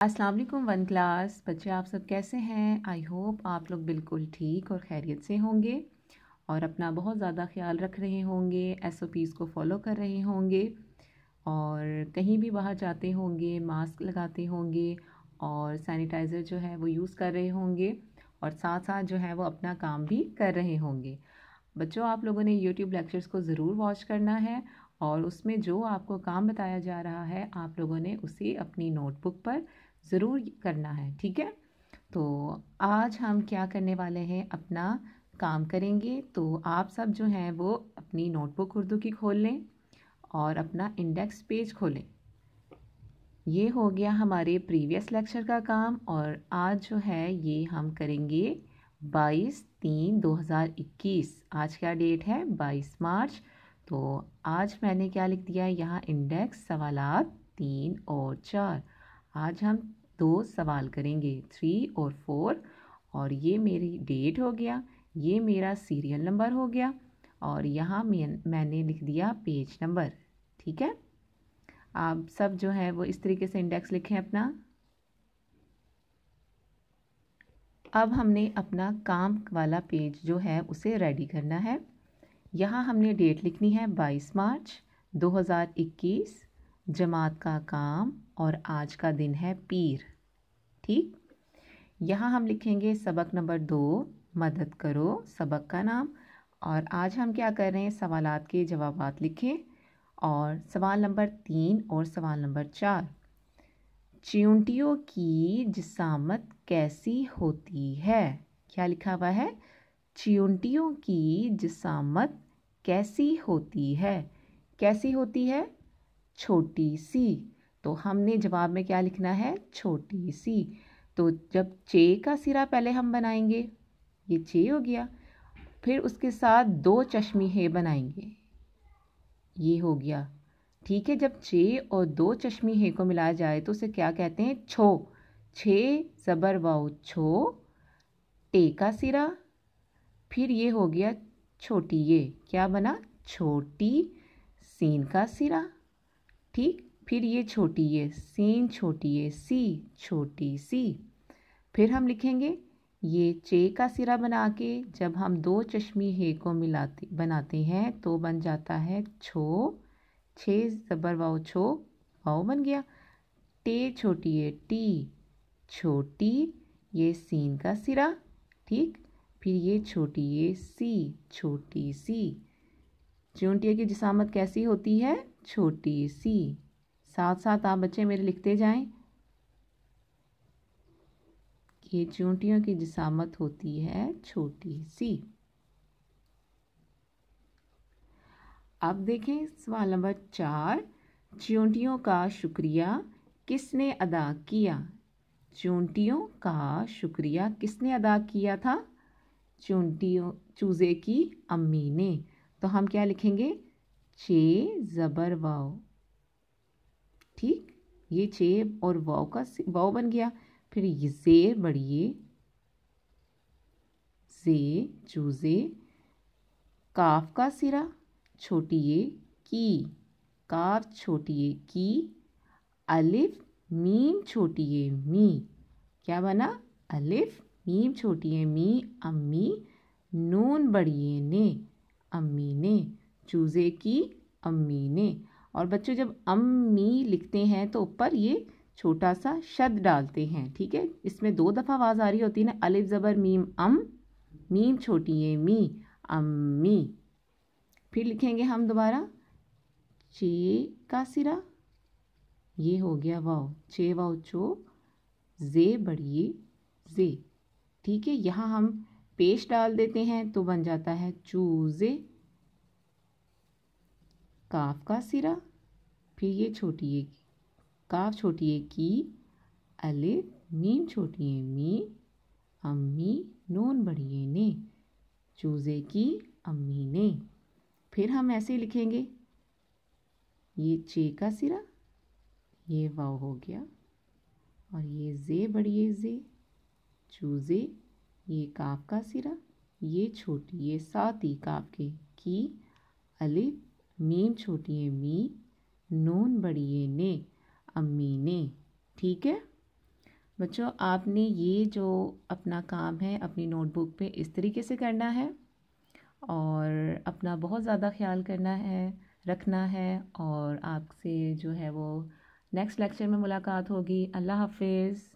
Aslam one class बच्चे आप सब कैसे हैं आई होप आप लोग बिल्कुल ठीक और खैरियत से होंगे और अपना बहुत ज़्यादा ख्याल रख रहे होंगे एस ओ पीज़ को फॉलो कर रहे होंगे और कहीं भी बाहर जाते होंगे मास्क लगाते होंगे और सैनिटाइज़र जो है वो यूज़ कर रहे होंगे और साथ साथ जो है वो अपना काम भी कर रहे होंगे बच्चों आप लोगों ने यूट्यूब लेक्चर्स को ज़रूर वॉच करना है और उसमें जो आपको काम बताया जा रहा है आप लोगों ने उसे अपनी नोटबुक पर ज़रूर करना है ठीक है तो आज हम क्या करने वाले हैं अपना काम करेंगे तो आप सब जो हैं वो अपनी नोटबुक उर्दू की खोल लें और अपना इंडेक्स पेज खोलें ये हो गया हमारे प्रीवियस लेक्चर का काम और आज जो है ये हम करेंगे 22 तीन 2021 आज क्या डेट है 22 मार्च तो आज मैंने क्या लिख दिया है यहाँ इंडेक्स सवाल तीन और चार आज हम दो सवाल करेंगे थ्री और फोर और ये मेरी डेट हो गया ये मेरा सीरियल नंबर हो गया और यहाँ मैंने लिख दिया पेज नंबर ठीक है आप सब जो है वो इस तरीके से इंडेक्स लिखें अपना अब हमने अपना काम वाला पेज जो है उसे रेडी करना है यहाँ हमने डेट लिखनी है 22 मार्च 2021 जमात का काम और आज का दिन है पीर ठीक यहाँ हम लिखेंगे सबक नंबर दो मदद करो सबक का नाम और आज हम क्या कर रहे हैं सवालात के जवाब लिखें और सवाल नंबर तीन और सवाल नंबर चार च्यूंटियों की जिसामत कैसी होती है क्या लिखा हुआ है चियूटियों की जिसामत कैसी होती है कैसी होती है छोटी सी तो हमने जवाब में क्या लिखना है छोटी सी तो जब चे का सिरा पहले हम बनाएंगे ये चे हो गया फिर उसके साथ दो चश्मी है बनाएंगे ये हो गया ठीक है जब चे और दो चश्मी है को मिलाया जाए तो उसे क्या कहते हैं छो छे ज़बर वाओ छो टे का सिरा फिर ये हो गया छोटी ये क्या बना छोटी सीन का सिरा ठीक फिर ये छोटी ये सीन छोटी ये सी छोटी सी फिर हम लिखेंगे ये चे का सिरा बना के जब हम दो चश्मी हे को मिलाते बनाते हैं तो बन जाता है छो छे ज़बर वाओ छो वाओ बन गया टे छोटी ये टी छोटी ये सीन का सिरा ठीक फिर ये छोटी ये सी छोटी सी चूंटिया की जिसामत कैसी होती है छोटी सी साथ साथ आप बच्चे मेरे लिखते जाएं ये चूंटियों की जिसामत होती है छोटी सी अब देखें सवाल नंबर चार चूंटियों का शुक्रिया किसने अदा किया चूंटियों का शुक्रिया किसने अदा किया था चूंटियों चूज़े की अम्मी ने तो हम क्या लिखेंगे चे ज़बर वाव ठीक ये चे और वाव का वाव बन गया फिर ये जेर बढ़िए जे चूज़े काफ का सिरा छोटिए की काफ छोटिए की अलिफ मीम छोटिए मी क्या बना अलिफ मीम छोटी है मी अम्मी नून बड़ी है ने अम्मी ने चूज़े की अम्मी ने और बच्चों जब अम्मी लिखते हैं तो ऊपर ये छोटा सा शब्द डालते हैं ठीक है इसमें दो दफ़ा आवाज़ आ रही होती है ना अलिफ ज़बर मीम अम मीम छोटी है मी अम्मी फिर लिखेंगे हम दोबारा चे का सिरा ये हो गया वाओ चे वाओ चो जे बड़ी जे ठीक है यहाँ हम पेश डाल देते हैं तो बन जाता है चूजे काफ का सिरा फिर ये छोटी ए काफ छोटी ए की अलिफ मीम छोटी ए मी अम्मी नून बढ़िए ने चूजे की अम्मी ने फिर हम ऐसे लिखेंगे ये चे का सिरा ये वाव हो गया और ये जे बढ़िए जे चूज़े ये काफ का सिरा ये छोटी ये साती काफ के की अलिफ मीम छोटी है मी नून बड़ी है ने अम्मी ने ठीक है बच्चों आपने ये जो अपना काम है अपनी नोटबुक पे इस तरीके से करना है और अपना बहुत ज़्यादा ख्याल करना है रखना है और आपसे जो है वो नेक्स्ट लेक्चर में मुलाकात होगी अल्लाह हाफिज़